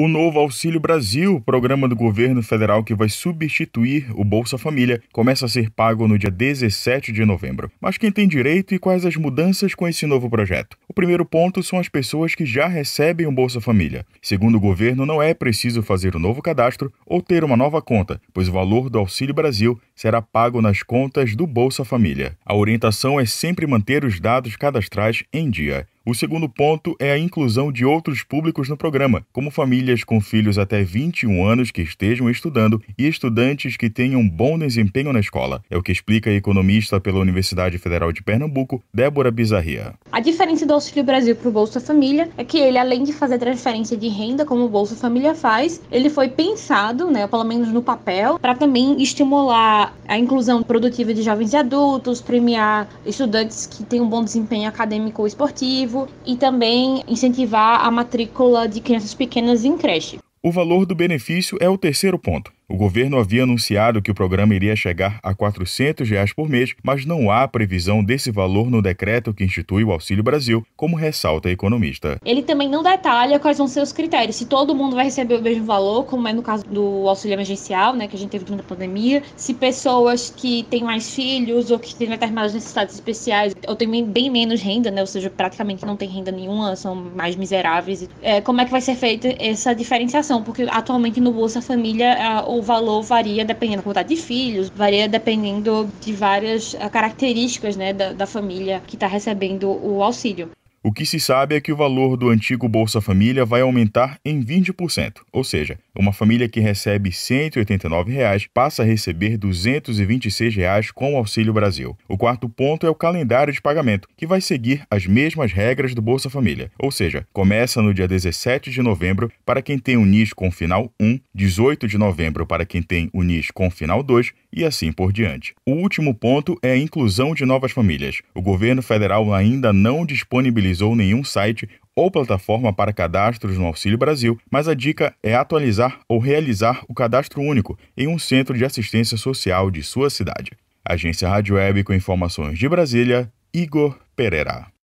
O novo Auxílio Brasil, programa do governo federal que vai substituir o Bolsa Família, começa a ser pago no dia 17 de novembro. Mas quem tem direito e quais as mudanças com esse novo projeto? O primeiro ponto são as pessoas que já recebem o Bolsa Família. Segundo o governo, não é preciso fazer o um novo cadastro ou ter uma nova conta, pois o valor do Auxílio Brasil será pago nas contas do Bolsa Família. A orientação é sempre manter os dados cadastrais em dia. O segundo ponto é a inclusão de outros públicos no programa, como famílias com filhos até 21 anos que estejam estudando e estudantes que tenham bom desempenho na escola. É o que explica a economista pela Universidade Federal de Pernambuco, Débora Bizarria. A diferença do Auxílio Brasil para o Bolsa Família é que ele, além de fazer transferência de renda, como o Bolsa Família faz, ele foi pensado, né, pelo menos no papel, para também estimular a inclusão produtiva de jovens e adultos, premiar estudantes que tenham um bom desempenho acadêmico ou esportivo e também incentivar a matrícula de crianças pequenas em creche. O valor do benefício é o terceiro ponto. O governo havia anunciado que o programa iria chegar a R$ 400 reais por mês, mas não há previsão desse valor no decreto que institui o Auxílio Brasil, como ressalta a economista. Ele também não detalha quais vão ser os critérios, se todo mundo vai receber o mesmo valor, como é no caso do auxílio emergencial, né, que a gente teve durante a pandemia, se pessoas que têm mais filhos ou que têm determinadas necessidades especiais ou têm bem menos renda, né, ou seja, praticamente não tem renda nenhuma, são mais miseráveis. É, como é que vai ser feita essa diferenciação? Porque atualmente no Bolsa Família, a, o valor varia dependendo da quantidade de filhos, varia dependendo de várias ah, características né, da, da família que está recebendo o auxílio. O que se sabe é que o valor do antigo Bolsa Família vai aumentar em 20%, ou seja, uma família que recebe R$ 189 reais passa a receber R$ 226 reais com o Auxílio Brasil. O quarto ponto é o calendário de pagamento, que vai seguir as mesmas regras do Bolsa Família, ou seja, começa no dia 17 de novembro para quem tem o NIS com final 1, 18 de novembro para quem tem o NIS com final 2 e assim por diante. O último ponto é a inclusão de novas famílias. O governo federal ainda não disponibiliza disponibilizou nenhum site ou plataforma para cadastros no Auxílio Brasil, mas a dica é atualizar ou realizar o cadastro único em um centro de assistência social de sua cidade. Agência Rádio Web com informações de Brasília, Igor Pereira.